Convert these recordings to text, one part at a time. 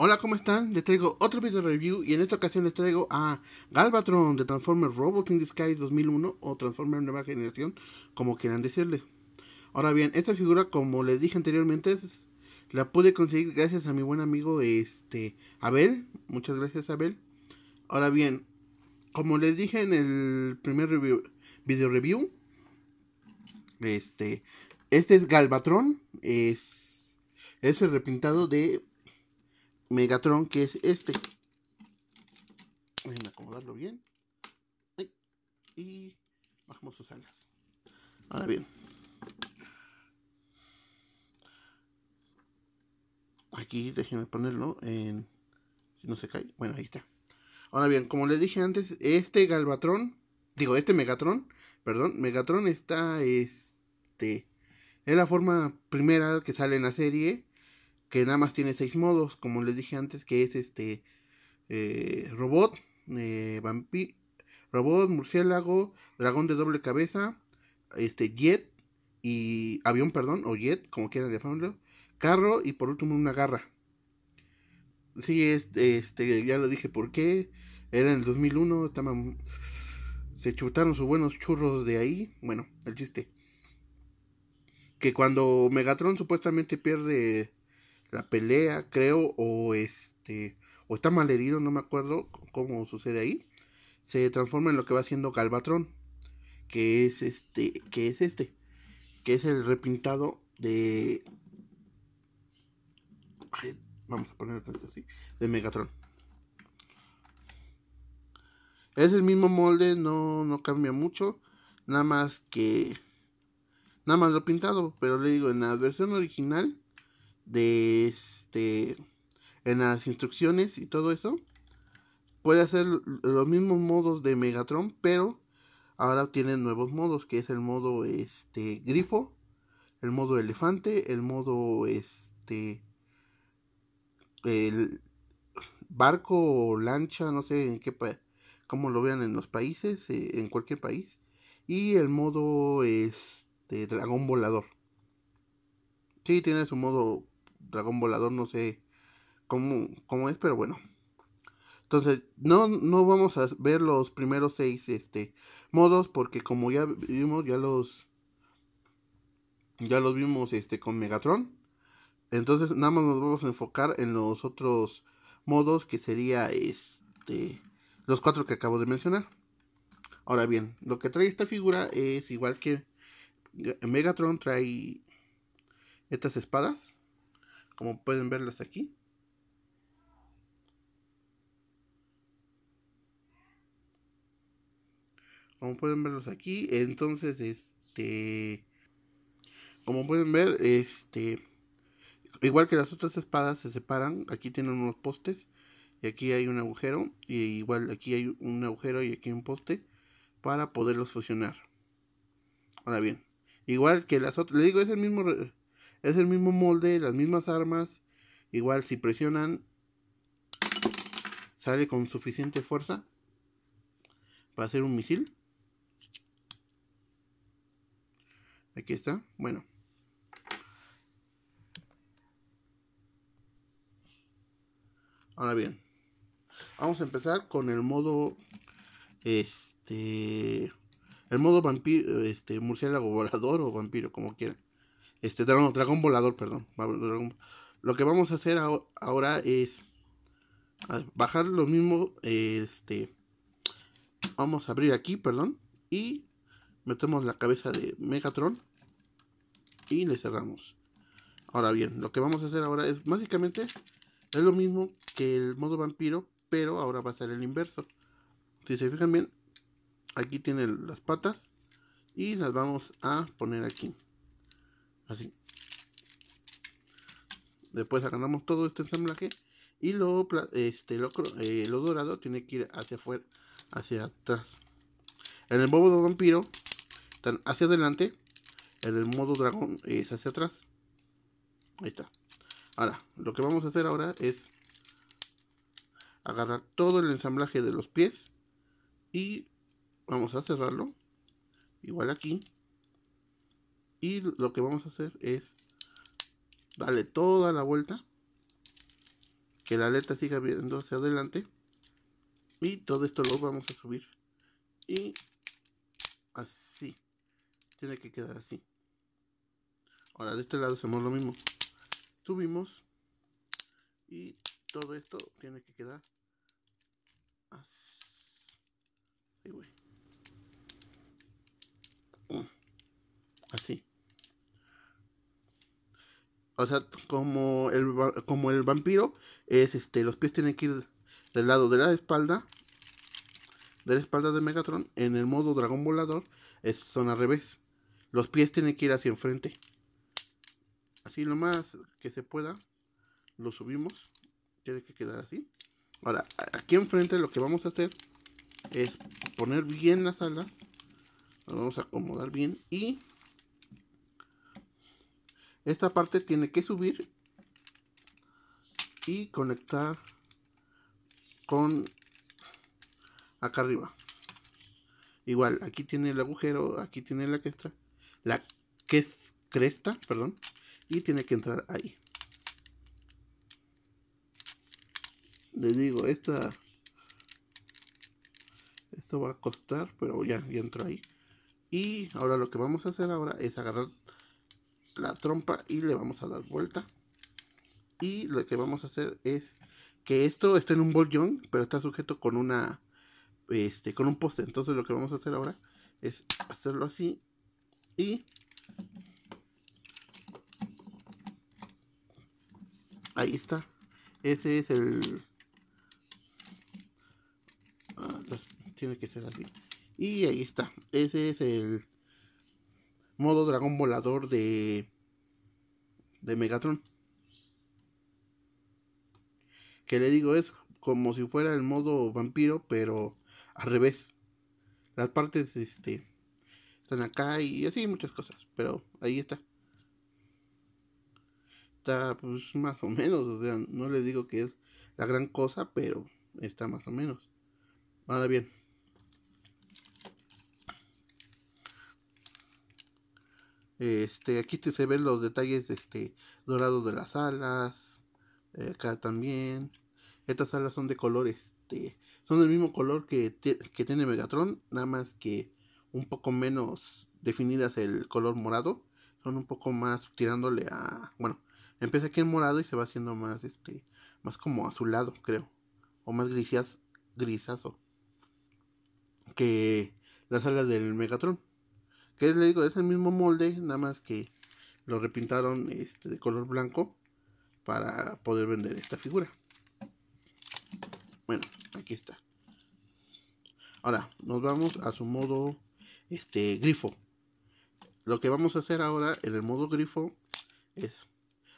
Hola, ¿cómo están? Les traigo otro video review y en esta ocasión les traigo a Galvatron de Transformers Robot in Disguise 2001 o Transformers Nueva Generación, como quieran decirle. Ahora bien, esta figura, como les dije anteriormente, la pude conseguir gracias a mi buen amigo este Abel. Muchas gracias, Abel. Ahora bien, como les dije en el primer video review, este, este es Galvatron, es, es el repintado de Megatron, que es este. Déjenme acomodarlo bien. Y bajamos sus alas. Ahora bien. Aquí déjenme ponerlo en... Si no se cae. Bueno, ahí está. Ahora bien, como les dije antes, este Galvatron, digo, este Megatron, perdón, Megatron está, este, es la forma primera que sale en la serie que nada más tiene seis modos, como les dije antes, que es este eh, robot, eh, vampi robot, murciélago, dragón de doble cabeza, este jet y avión, perdón, o jet, como quieran llamarlo, carro y por último una garra. Sí, este, este ya lo dije por qué. Era en el 2001, estaban, se chutaron sus buenos churros de ahí. Bueno, el chiste. Que cuando Megatron supuestamente pierde la pelea, creo, o este, o está mal herido, no me acuerdo cómo sucede ahí, se transforma en lo que va haciendo Galvatron, que es este, que es este, que es el repintado de, vamos a poner así, de Megatron. Es el mismo molde, no, no cambia mucho, nada más que, nada más lo pintado, pero le digo, en la versión original de este en las instrucciones y todo eso puede hacer los mismos modos de Megatron pero ahora tiene nuevos modos que es el modo este grifo el modo elefante el modo este el barco o lancha no sé en qué cómo lo vean en los países eh, en cualquier país y el modo este dragón volador sí tiene su modo dragón volador, no sé cómo, cómo es, pero bueno. Entonces, no, no vamos a ver los primeros seis este, modos, porque como ya vimos, ya los. Ya los vimos este, con Megatron. Entonces, nada más nos vamos a enfocar en los otros modos, que sería este. Los cuatro que acabo de mencionar. Ahora bien, lo que trae esta figura es igual que Megatron trae estas espadas como pueden verlos aquí. Como pueden verlos aquí, entonces este como pueden ver, este igual que las otras espadas se separan, aquí tienen unos postes y aquí hay un agujero y igual aquí hay un agujero y aquí un poste para poderlos fusionar. Ahora bien, igual que las otras, le digo es el mismo es el mismo molde, las mismas armas. Igual si presionan, sale con suficiente fuerza para hacer un misil. Aquí está. Bueno. Ahora bien. Vamos a empezar con el modo... Este... El modo vampiro, este, murciélago volador o vampiro, como quieran. Este, dragón, volador, perdón. lo que vamos a hacer ahora es bajar lo mismo. Este, vamos a abrir aquí, perdón. Y metemos la cabeza de Megatron. Y le cerramos. Ahora bien, lo que vamos a hacer ahora es básicamente es lo mismo que el modo vampiro, pero ahora va a ser el inverso. Si se fijan bien, aquí tienen las patas y las vamos a poner aquí así después agarramos todo este ensamblaje y lo este lo, eh, lo dorado tiene que ir hacia afuera hacia atrás en el modo vampiro están hacia adelante en el modo dragón es hacia atrás ahí está ahora lo que vamos a hacer ahora es agarrar todo el ensamblaje de los pies y vamos a cerrarlo igual aquí y lo que vamos a hacer es darle toda la vuelta que la aleta siga viendo hacia adelante y todo esto lo vamos a subir y así tiene que quedar así ahora de este lado hacemos lo mismo subimos y todo esto tiene que quedar así Ahí voy. o sea, como el, como el vampiro, es este, los pies tienen que ir del lado de la espalda, de la espalda de Megatron, en el modo dragón volador, es, son al revés. Los pies tienen que ir hacia enfrente. Así lo más que se pueda, lo subimos. Tiene que quedar así. Ahora, aquí enfrente lo que vamos a hacer es poner bien las alas. Lo vamos a acomodar bien y esta parte tiene que subir y conectar con acá arriba. Igual, aquí tiene el agujero, aquí tiene la cresta, la que es cresta, perdón, y tiene que entrar ahí. Les digo, esta esto va a costar, pero ya, ya entró ahí. Y ahora lo que vamos a hacer ahora es agarrar la trompa y le vamos a dar vuelta. Y lo que vamos a hacer es que esto está en un bollón, pero está sujeto con una este con un poste. Entonces lo que vamos a hacer ahora es hacerlo así y ahí está. Ese es el ah, pues, tiene que ser así. Y ahí está. Ese es el modo dragón volador de, de Megatron. Que le digo, es como si fuera el modo vampiro, pero al revés. Las partes este, están acá y así muchas cosas, pero ahí está. Está pues más o menos, o sea, no le digo que es la gran cosa, pero está más o menos. Ahora bien, Este, aquí se ven los detalles este, dorados de las alas. Eh, acá también. Estas alas son de color, este, son del mismo color que, tiene Megatron, nada más que un poco menos definidas el color morado. Son un poco más tirándole a, bueno, empieza aquí en morado y se va haciendo más, este, más como azulado, creo, o más grisas grisazo que las alas del Megatron. Que es, digo, es el mismo molde, nada más que lo repintaron este, de color blanco para poder vender esta figura. Bueno, aquí está. Ahora, nos vamos a su modo este grifo. Lo que vamos a hacer ahora en el modo grifo es,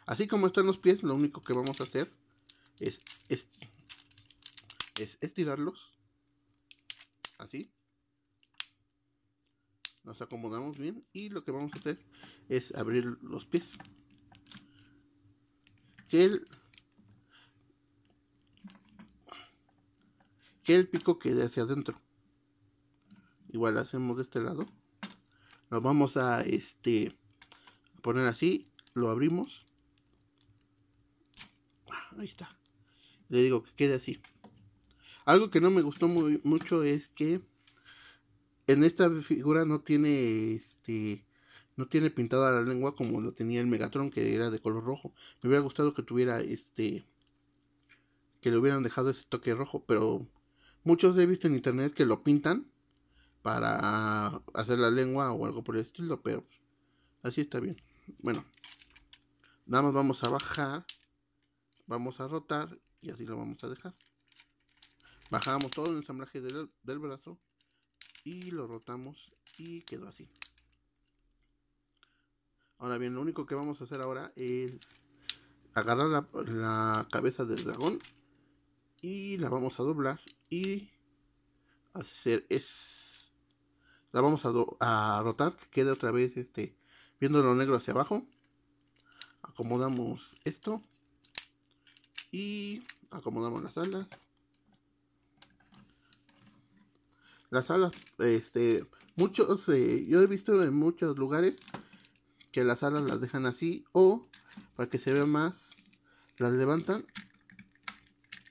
así como están los pies, lo único que vamos a hacer es, es, es estirarlos así nos acomodamos bien y lo que vamos a hacer es abrir los pies que el que el pico quede hacia adentro igual hacemos de este lado lo vamos a este poner así lo abrimos ah, ahí está le digo que quede así algo que no me gustó mucho es que en esta figura no tiene este no tiene pintada la lengua como lo tenía el Megatron que era de color rojo. Me hubiera gustado que tuviera este que le hubieran dejado ese toque rojo, pero muchos he visto en internet que lo pintan para hacer la lengua o algo por el estilo, pero así está bien. Bueno, nada más vamos a bajar, vamos a rotar y así lo vamos a dejar. Bajamos todo el ensamblaje del, del brazo y lo rotamos y quedó así. Ahora bien, lo único que vamos a hacer ahora es agarrar la, cabeza del dragón y la vamos a doblar y hacer es la vamos a, a rotar que quede otra vez este viendo lo negro hacia abajo acomodamos esto y acomodamos las alas Las alas, este, muchos, eh, yo he visto en muchos lugares que las alas las dejan así o para que se vea más, las levantan,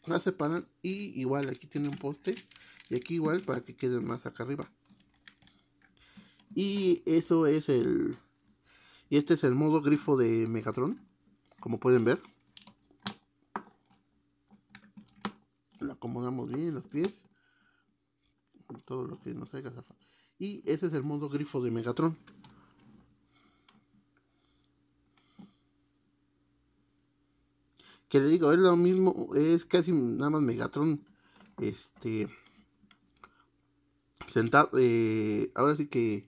las separan y igual aquí tiene un poste y aquí igual para que queden más acá arriba. Y eso es el... Y este es el modo grifo de Megatron, como pueden ver. Lo acomodamos bien en los pies todo lo que nos haga Y ese es el modo grifo de Megatron. Que le digo, es lo mismo, es casi nada más Megatron. Este. Sentado. Eh, ahora sí que.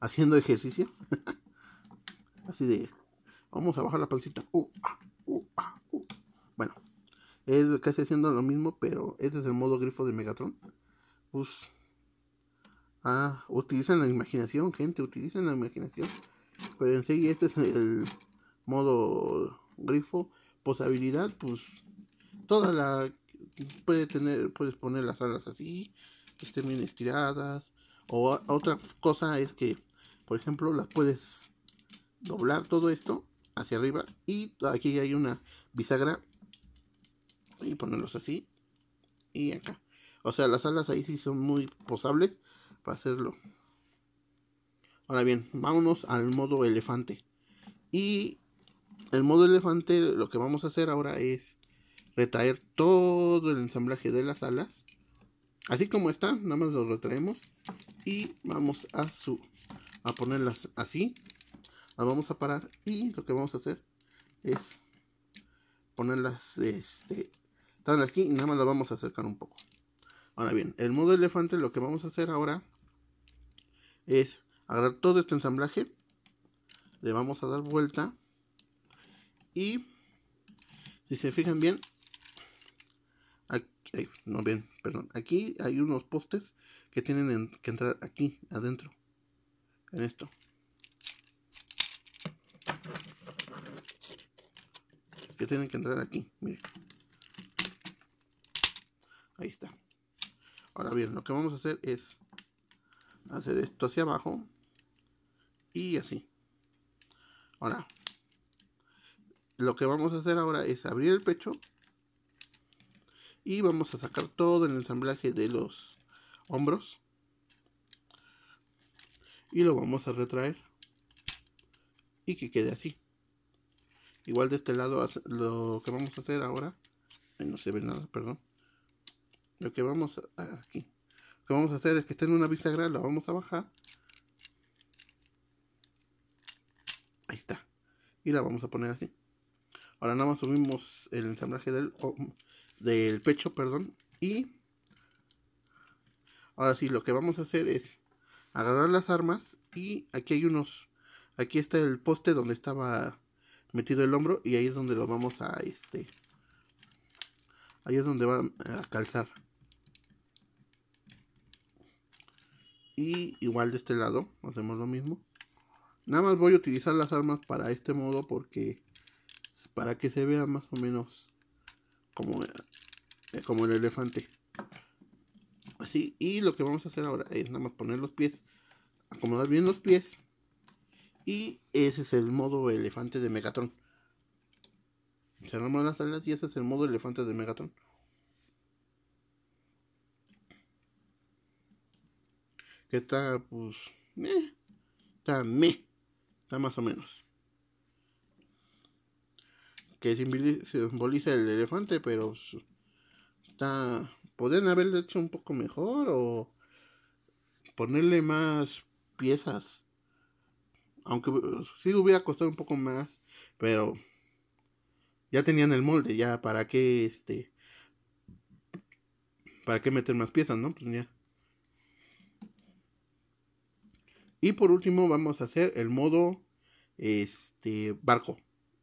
Haciendo ejercicio. Así de. Vamos a bajar la pancita. Uh, ah, uh, ah, uh. Bueno. Es casi haciendo lo mismo, pero este es el modo grifo de Megatron. Pues, Ah, utilizan la imaginación, gente, utilizan la imaginación. Pero en este es el modo grifo. posibilidad pues toda la puede tener, puedes poner las alas así, que estén bien estiradas. O otra cosa es que, por ejemplo, las puedes doblar todo esto hacia arriba y aquí hay una bisagra y ponerlos así y acá. O sea, las alas ahí sí son muy posables para hacerlo. Ahora bien, vámonos al modo elefante. Y el modo elefante lo que vamos a hacer ahora es retraer todo el ensamblaje de las alas. Así como está, nada más lo retraemos. Y vamos a, su, a ponerlas así. Las vamos a parar y lo que vamos a hacer es ponerlas, este, están aquí y nada más las vamos a acercar un poco. Ahora bien, el modo elefante lo que vamos a hacer ahora es agarrar todo este ensamblaje, le vamos a dar vuelta y si se fijan bien, no ven, perdón, aquí hay unos postes que tienen que entrar aquí adentro, en esto. Que tienen que entrar aquí, miren. Ahí está. Ahora bien, lo que vamos a hacer es hacer esto hacia abajo y así ahora lo que vamos a hacer ahora es abrir el pecho y vamos a sacar todo el ensamblaje de los hombros y lo vamos a retraer y que quede así igual de este lado lo que vamos a hacer ahora no se ve nada perdón lo que vamos a ah, aquí lo que vamos a hacer es que esté en una bisagra, la vamos a bajar. Ahí está. Y la vamos a poner así. Ahora nada más subimos el ensamblaje del, oh, del pecho, perdón. Y ahora sí, lo que vamos a hacer es agarrar las armas y aquí hay unos... Aquí está el poste donde estaba metido el hombro y ahí es donde lo vamos a este ahí es donde va a calzar Y igual de este lado hacemos lo mismo. Nada más voy a utilizar las armas para este modo porque para que se vea más o menos como, eh, como el elefante. Así, y lo que vamos a hacer ahora es nada más poner los pies, acomodar bien los pies. Y ese es el modo elefante de Megatron. Cerramos las alas y ese es el modo elefante de Megatron. está, pues, está está más o menos. Que simboliza el elefante, pero está. Podrían haberlo hecho un poco mejor o ponerle más piezas. Aunque si pues, hubiera costado un poco más, pero ya tenían el molde, ya para que este para qué meter más piezas, ¿no? Pues ya Y por último vamos a hacer el modo este, barco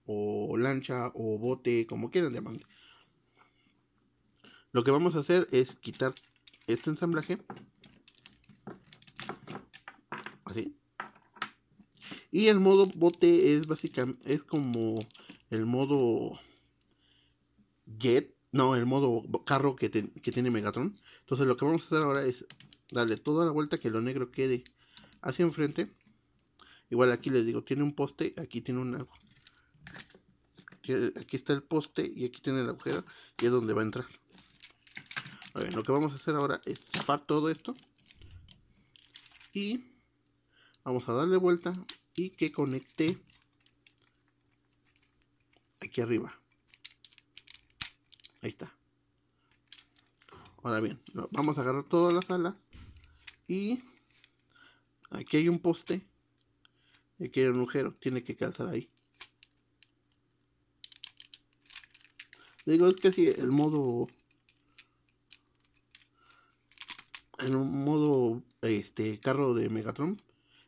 o lancha o bote, como quieran llamarle. Lo que vamos a hacer es quitar este ensamblaje. Así. Y el modo bote es básicamente, es como el modo jet, no, el modo carro que, que tiene Megatron. Entonces lo que vamos a hacer ahora es darle toda la vuelta que lo negro quede hacia enfrente. Igual aquí les digo, tiene un poste, aquí tiene un agujero Aquí está el poste y aquí tiene el agujero y es donde va a entrar. lo que vamos a hacer ahora es zafar todo esto. Y vamos a darle vuelta y que conecte aquí arriba. Ahí está. Ahora bien, vamos a agarrar todas las alas y Aquí hay un poste. Y aquí hay un agujero. Tiene que calzar ahí. Digo, es que si el modo... En un modo este carro de Megatron,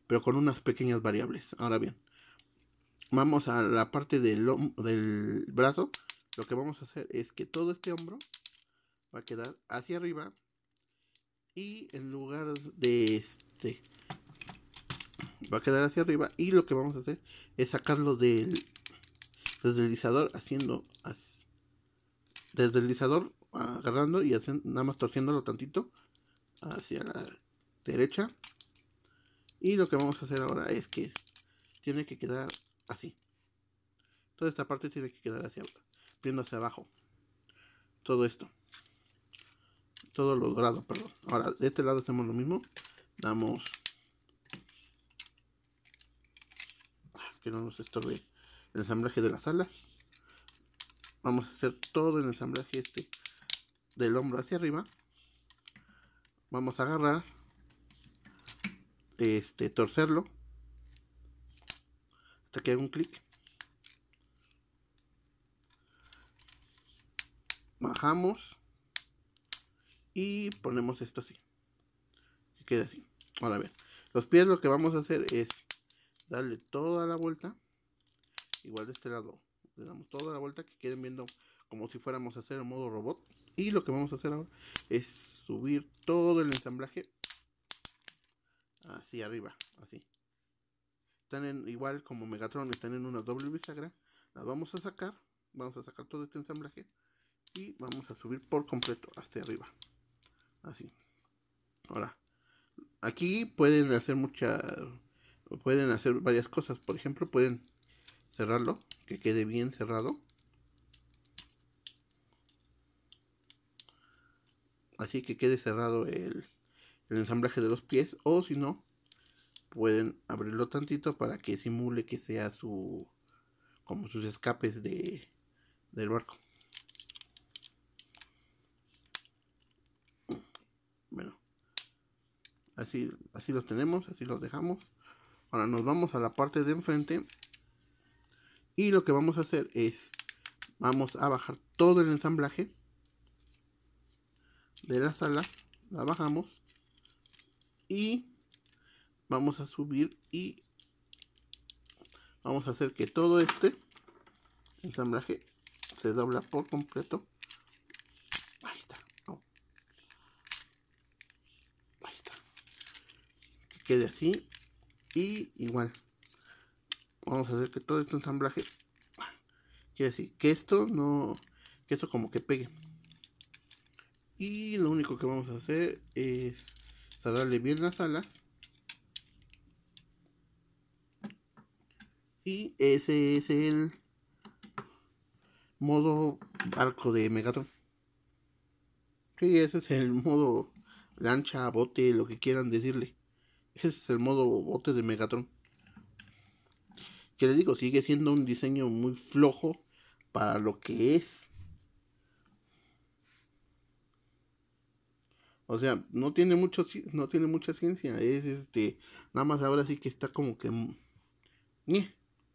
pero con unas pequeñas variables. Ahora bien, vamos a la parte del, del brazo. Lo que vamos a hacer es que todo este hombro va a quedar hacia arriba y en lugar de este va a quedar hacia arriba y lo que vamos a hacer es sacarlo del deslizador haciendo así. deslizador agarrando y nada más torciéndolo tantito hacia la derecha y lo que vamos a hacer ahora es que tiene que quedar así toda esta parte tiene que quedar hacia viendo hacia abajo todo esto todo lo dorado perdón ahora de este lado hacemos lo mismo damos que no nos estorbe el ensamblaje de las alas. Vamos a hacer todo el ensamblaje este del hombro hacia arriba. Vamos a agarrar, este, torcerlo hasta que haga un clic. Bajamos y ponemos esto así. Que queda así. Ahora ver los pies lo que vamos a hacer es darle toda la vuelta igual de este lado le damos toda la vuelta que queden viendo como si fuéramos a hacer en modo robot y lo que vamos a hacer ahora es subir todo el ensamblaje hacia arriba así están igual como Megatron están en una doble bisagra las vamos a sacar vamos a sacar todo este ensamblaje y vamos a subir por completo hasta arriba así ahora aquí pueden hacer muchas pueden hacer varias cosas. Por ejemplo, pueden cerrarlo, que quede bien cerrado. Así que quede cerrado el, ensamblaje de los pies. O si no, pueden abrirlo tantito para que simule que sea su como sus escapes de, del barco. Bueno, así, así los tenemos, así los dejamos. Ahora nos vamos a la parte de enfrente. Y lo que vamos a hacer es, vamos a bajar todo el ensamblaje de la sala La bajamos. Y vamos a subir y vamos a hacer que todo este ensamblaje se dobla por completo. Ahí está. Oh. Ahí está. Que quede así y igual vamos a hacer que todo este ensamblaje quiere decir que esto no que esto como que pegue y lo único que vamos a hacer es cerrarle bien las alas y ese es el modo barco de Megatron que ese es el modo lancha bote lo que quieran decirle ese es el modo bote de Megatron. Que les digo, sigue siendo un diseño muy flojo para lo que es. O sea, no tiene mucho, no tiene mucha ciencia. Es este, nada más ahora sí que está como que,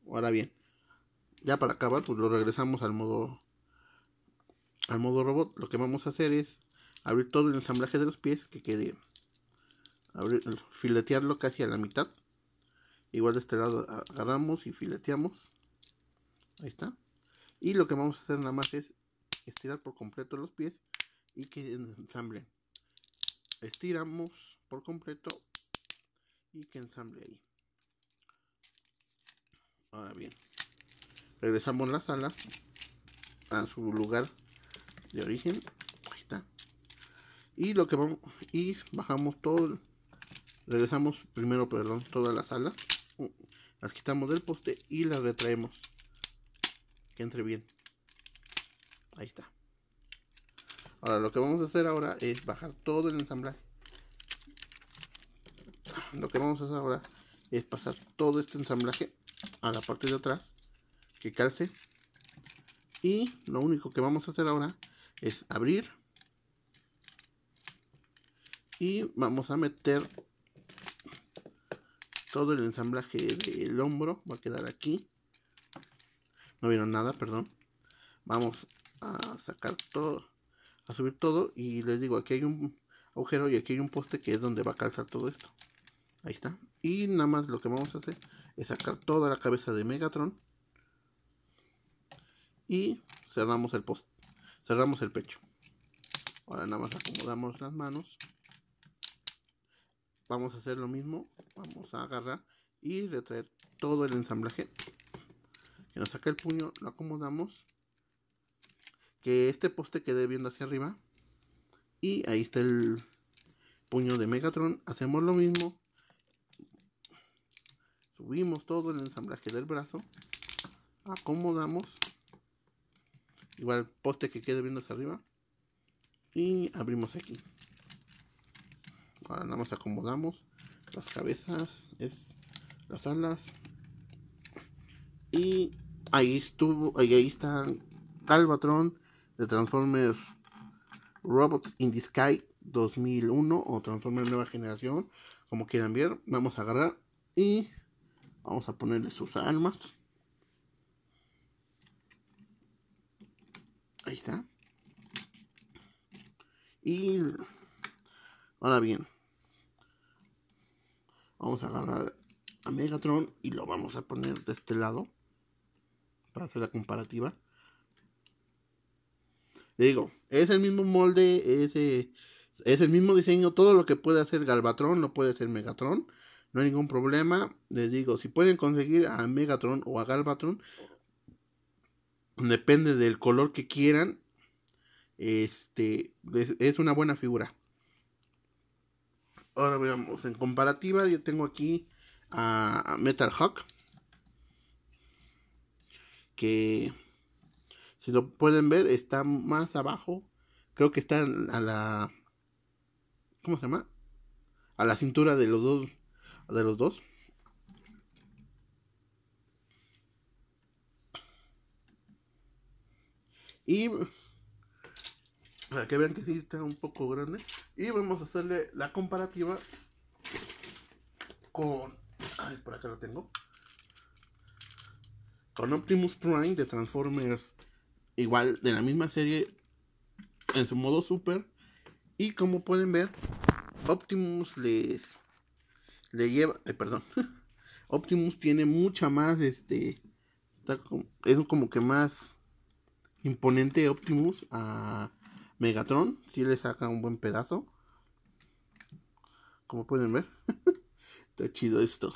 ahora bien, ya para acabar, pues lo regresamos al modo, al modo robot. Lo que vamos a hacer es abrir todo el ensamblaje de los pies que quede filetearlo casi a la mitad. Igual de este lado agarramos y fileteamos. Ahí está. Y lo que vamos a hacer nada más es estirar por completo los pies y que ensamble Estiramos por completo y que ensamble ahí. Ahora bien, regresamos las alas a su lugar de origen. Ahí está. Y lo que vamos y bajamos todo regresamos primero, perdón, toda la sala. Las quitamos del poste y las retraemos. Que entre bien. Ahí está. Ahora lo que vamos a hacer ahora es bajar todo el ensamblaje. Lo que vamos a hacer ahora es pasar todo este ensamblaje a la parte de atrás. Que calce. Y lo único que vamos a hacer ahora es abrir. Y vamos a meter todo el ensamblaje del hombro va a quedar aquí no vieron nada perdón vamos a sacar todo a subir todo y les digo aquí hay un agujero y aquí hay un poste que es donde va a calzar todo esto ahí está y nada más lo que vamos a hacer es sacar toda la cabeza de Megatron y cerramos el post cerramos el pecho ahora nada más acomodamos las manos vamos a hacer lo mismo vamos a agarrar y retraer todo el ensamblaje que nos saca el puño lo acomodamos que este poste quede viendo hacia arriba y ahí está el puño de Megatron hacemos lo mismo subimos todo el ensamblaje del brazo acomodamos igual poste que quede viendo hacia arriba y abrimos aquí ahora nada más acomodamos las cabezas es las alas y ahí estuvo ahí, ahí está Calvatron de Transformers Robots in the Sky 2001 o Transformers Nueva Generación como quieran ver vamos a agarrar y vamos a ponerle sus almas. ahí está y ahora bien Vamos a agarrar a Megatron y lo vamos a poner de este lado. Para hacer la comparativa. Le digo, es el mismo molde, es, eh, es el mismo diseño. Todo lo que puede hacer Galvatron lo puede hacer Megatron. No hay ningún problema. Les digo, si pueden conseguir a Megatron o a Galvatron. Depende del color que quieran. Este es una buena figura ahora veamos, en comparativa yo tengo aquí a Metal Hawk. Que si lo pueden ver está más abajo. Creo que está a la... ¿Cómo se llama? A la cintura de los dos. De los dos. Y para que vean que sí está un poco grande. Y vamos a hacerle la comparativa con... Ay, por acá lo tengo. Con Optimus Prime de Transformers. Igual de la misma serie en su modo super. Y como pueden ver, Optimus les... Le lleva... Ay, perdón. Optimus tiene mucha más, este, es como que más imponente Optimus a, Megatron si le saca un buen pedazo. Como pueden ver. Está chido esto.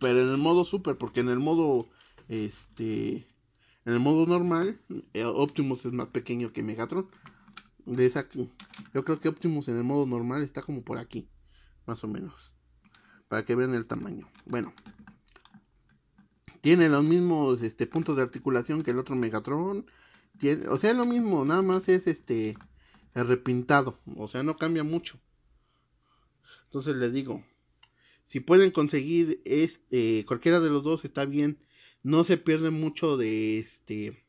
Pero en el modo super, porque en el modo este en el modo normal, eh, Optimus es más pequeño que Megatron. De esa, yo creo que Optimus en el modo normal está como por aquí, más o menos. Para que vean el tamaño. Bueno, tiene los mismos este, puntos de articulación que el otro Megatron o sea, lo mismo, nada más es este repintado, o sea, no cambia mucho. Entonces les digo, si pueden conseguir este cualquiera de los dos está bien, no se pierde mucho de este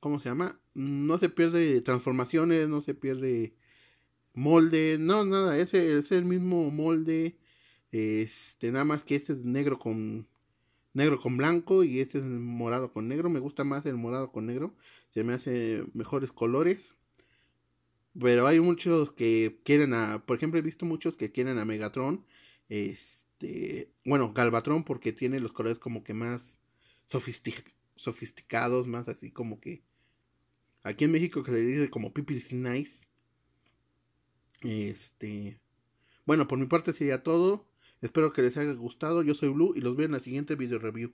¿cómo se llama? No se pierde transformaciones, no se pierde molde, no nada, ese es el mismo molde este nada más que este es negro con negro con blanco y este es morado con negro. Me gusta más el morado con negro. Se me hace mejores colores. Pero hay muchos que quieren a, por ejemplo, he visto muchos que quieren a Megatron. Este, bueno, Galvatron porque tiene los colores como que más sofisticados, más así como que aquí en México que se dice como Pipi's Nice. Este, bueno, por mi parte sería todo. Espero que les haya gustado. Yo soy Blue y los veo en la siguiente video review.